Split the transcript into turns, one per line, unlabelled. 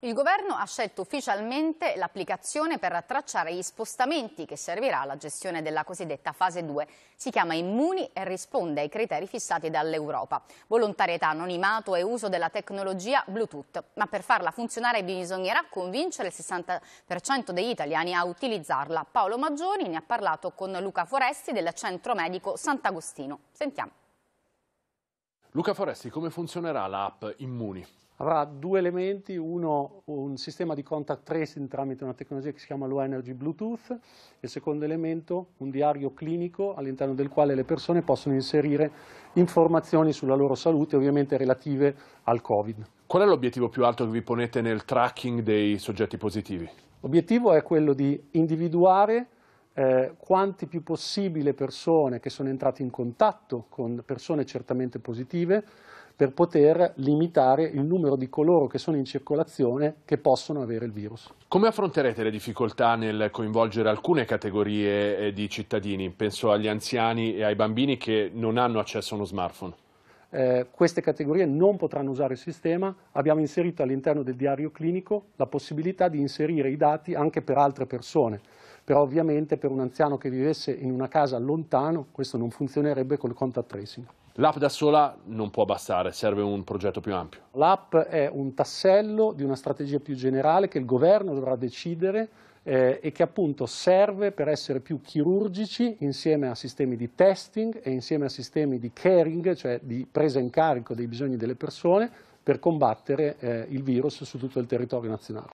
Il governo ha scelto ufficialmente l'applicazione per tracciare gli spostamenti che servirà alla gestione della cosiddetta fase 2. Si chiama Immuni e risponde ai criteri fissati dall'Europa. Volontarietà, anonimato e uso della tecnologia Bluetooth. Ma per farla funzionare bisognerà convincere il 60% degli italiani a utilizzarla. Paolo Maggioni ne ha parlato con Luca Foresti del Centro Medico Sant'Agostino. Sentiamo.
Luca Foresti, come funzionerà l'app Immuni?
Avrà due elementi, uno un sistema di contact tracing tramite una tecnologia che si chiama Low Energy Bluetooth e il secondo elemento un diario clinico all'interno del quale le persone possono inserire informazioni sulla loro salute ovviamente relative al Covid.
Qual è l'obiettivo più alto che vi ponete nel tracking dei soggetti positivi?
L'obiettivo è quello di individuare eh, quante più possibile persone che sono entrate in contatto con persone certamente positive per poter limitare il numero di coloro che sono in circolazione che possono avere il virus.
Come affronterete le difficoltà nel coinvolgere alcune categorie eh, di cittadini? Penso agli anziani e ai bambini che non hanno accesso a uno smartphone.
Eh, queste categorie non potranno usare il sistema, abbiamo inserito all'interno del diario clinico la possibilità di inserire i dati anche per altre persone, però ovviamente per un anziano che vivesse in una casa lontano questo non funzionerebbe col contact tracing.
L'app da sola non può bastare, serve un progetto più ampio.
L'app è un tassello di una strategia più generale che il governo dovrà decidere eh, e che appunto serve per essere più chirurgici insieme a sistemi di testing e insieme a sistemi di caring, cioè di presa in carico dei bisogni delle persone per combattere eh, il virus su tutto il territorio nazionale.